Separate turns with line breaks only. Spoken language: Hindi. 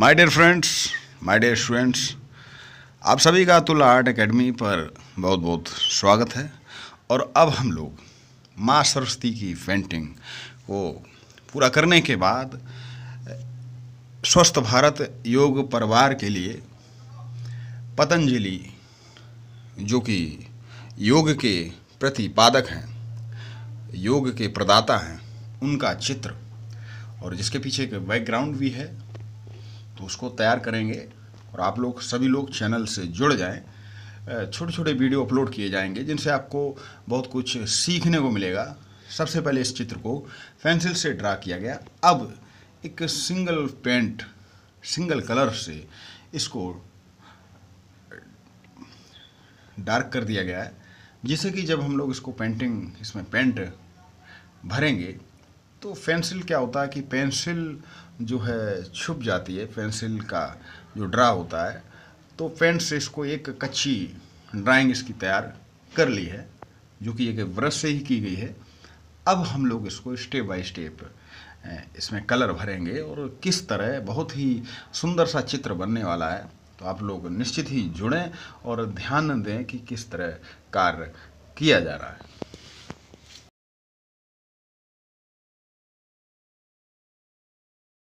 my dear friends my dear students आप सभी का अतुल आर्ट एकेडमी पर बहुत बहुत स्वागत है और अब हम लोग माँ सरस्वती की पेंटिंग को पूरा करने के बाद स्वस्थ भारत योग परिवार के लिए पतंजलि जो कि योग के प्रतिपादक हैं योग के प्रदाता हैं उनका चित्र और जिसके पीछे एक बैकग्राउंड भी है तो उसको तैयार करेंगे और आप लोग सभी लोग चैनल से जुड़ जाएँ छोटे छोटे वीडियो अपलोड किए जाएंगे जिनसे आपको बहुत कुछ सीखने को मिलेगा सबसे पहले इस चित्र को पेंसिल से ड्रा किया गया अब एक सिंगल पेंट सिंगल कलर से इसको डार्क कर दिया गया है जिससे कि जब हम लोग इसको पेंटिंग इसमें पेंट भरेंगे तो पेंसिल क्या होता है कि पेंसिल जो है छुप जाती है पेंसिल का जो ड्रा होता है तो पेंट से इसको एक कच्ची ड्राइंग इसकी तैयार कर ली है जो कि एक ब्रश से ही की गई है अब हम लोग इसको स्टेप बाय स्टेप इसमें कलर भरेंगे और किस तरह बहुत ही सुंदर सा चित्र बनने वाला है तो आप लोग निश्चित ही जुड़ें और ध्यान दें कि किस तरह कार्य किया जा रहा है